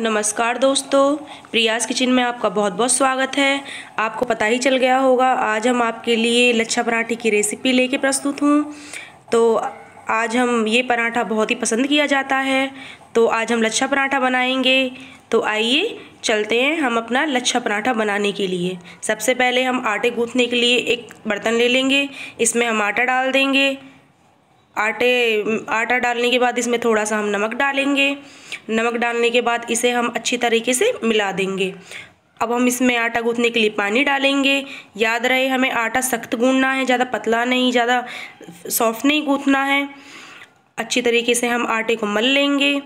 नमस्कार दोस्तों प्रियाज किचन में आपका बहुत बहुत स्वागत है आपको पता ही चल गया होगा आज हम आपके लिए लच्छा पराठे की रेसिपी लेके प्रस्तुत हूँ तो आज हम ये पराठा बहुत ही पसंद किया जाता है तो आज हम लच्छा पराठा बनाएंगे तो आइए चलते हैं हम अपना लच्छा पराठा बनाने के लिए सबसे पहले हम आटे गूँथने के लिए एक बर्तन ले लेंगे इसमें हम आटा डाल देंगे आटे आटा डालने के बाद इसमें थोड़ा सा हम नमक डालेंगे नमक डालने के बाद इसे हम अच्छी तरीके से मिला देंगे अब हम इसमें आटा गूँथने के लिए पानी डालेंगे याद रहे हमें आटा सख्त गूँधना है ज़्यादा पतला नहीं ज़्यादा सॉफ्ट नहीं गूँथना है अच्छी तरीके से हम आटे को मल लेंगे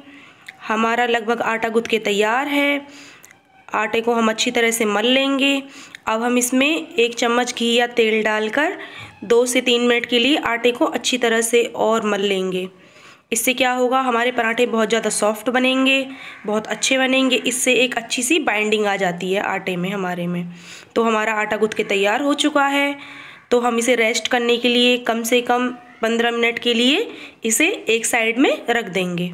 हमारा लगभग आटा गूँथ के तैयार है आटे को हम अच्छी तरह से मल लेंगे अब हम इसमें एक चम्मच घी या तेल डालकर दो से तीन मिनट के लिए आटे को अच्छी तरह से और मल लेंगे इससे क्या होगा हमारे पराठे बहुत ज़्यादा सॉफ्ट बनेंगे बहुत अच्छे बनेंगे इससे एक अच्छी सी बाइंडिंग आ जाती है आटे में हमारे में तो हमारा आटा गुथ के तैयार हो चुका है तो हम इसे रेस्ट करने के लिए कम से कम पंद्रह मिनट के लिए इसे एक साइड में रख देंगे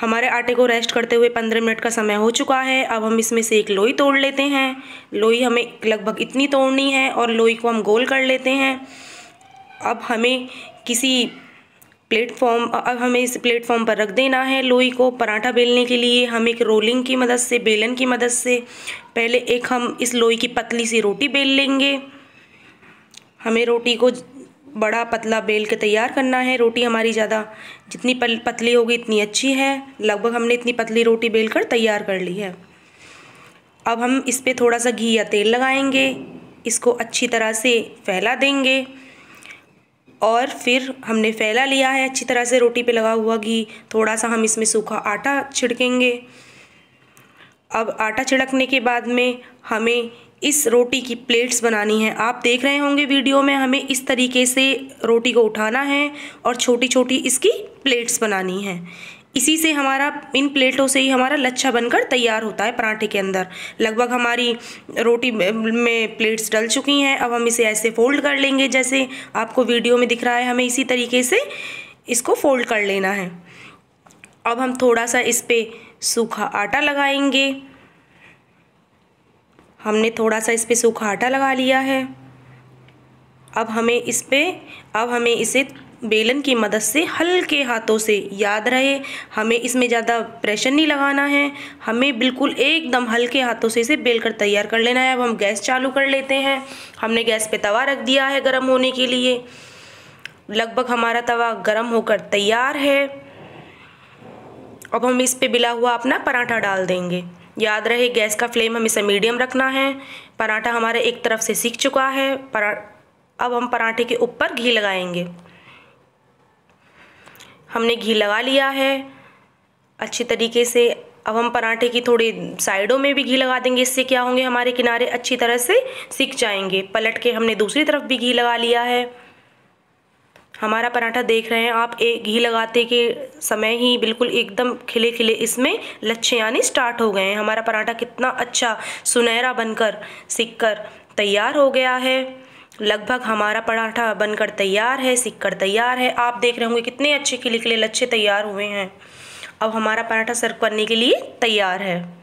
हमारे आटे को रेस्ट करते हुए पंद्रह मिनट का समय हो चुका है अब हम इसमें से एक लोई तोड़ लेते हैं लोई हमें लगभग इतनी तोड़नी है और लोई को हम गोल कर लेते हैं अब हमें किसी प्लेटफॉर्म अब हमें इस प्लेटफॉर्म पर रख देना है लोई को पराठा बेलने के लिए हम एक रोलिंग की मदद से बेलन की मदद से पहले एक हम इस लोई की पतली सी रोटी बेल लेंगे हमें रोटी को बड़ा पतला बेल के तैयार करना है रोटी हमारी ज़्यादा जितनी पतली होगी इतनी अच्छी है लगभग हमने इतनी पतली रोटी बेल कर तैयार कर ली है अब हम इस पर थोड़ा सा घी या तेल लगाएंगे इसको अच्छी तरह से फैला देंगे और फिर हमने फैला लिया है अच्छी तरह से रोटी पे लगा हुआ घी थोड़ा सा हम इसमें सूखा आटा छिड़केंगे अब आटा छिड़कने के बाद में हमें इस रोटी की प्लेट्स बनानी है आप देख रहे होंगे वीडियो में हमें इस तरीके से रोटी को उठाना है और छोटी छोटी इसकी प्लेट्स बनानी है इसी से हमारा इन प्लेटों से ही हमारा लच्छा बनकर तैयार होता है पराठे के अंदर लगभग हमारी रोटी में प्लेट्स डल चुकी हैं अब हम इसे ऐसे फोल्ड कर लेंगे जैसे आपको वीडियो में दिख रहा है हमें इसी तरीके से इसको फोल्ड कर लेना है अब हम थोड़ा सा इस पर सूखा आटा लगाएंगे हमने थोड़ा सा इस पर सूखा आटा लगा लिया है अब हमें इस पर अब हमें इसे बेलन की मदद से हल्के हाथों से याद रहे हमें इसमें ज़्यादा प्रेशर नहीं लगाना है हमें बिल्कुल एकदम हल्के हाथों से इसे बेल कर तैयार कर लेना है अब हम गैस चालू कर लेते हैं हमने गैस पे तवा रख दिया है गर्म होने के लिए लगभग हमारा तवा गर्म होकर तैयार है अब हम इस पे बिला हुआ अपना पराठा डाल देंगे याद रहे गैस का फ्लेम हम इसे मीडियम रखना है पराठा हमारे एक तरफ से सीख चुका है परा अब हम पराठे के ऊपर घी लगाएंगे हमने घी लगा लिया है अच्छी तरीके से अब हम पराठे की थोड़ी साइडों में भी घी लगा देंगे इससे क्या होंगे हमारे किनारे अच्छी तरह से सीख जाएंगे पलट के हमने दूसरी तरफ भी घी लगा लिया है हमारा पराठा देख रहे हैं आप एक घी लगाते के समय ही बिल्कुल एकदम खिले खिले इसमें लच्छे यानी स्टार्ट हो गए हैं हमारा पराठा कितना अच्छा सुनहरा बनकर सिक कर तैयार हो गया है लगभग हमारा पराठा बनकर तैयार है सिक कर तैयार है आप देख रहे होंगे कितने अच्छे खिले खिले लच्छे तैयार हुए हैं अब हमारा पराठा सर्व करने के लिए तैयार है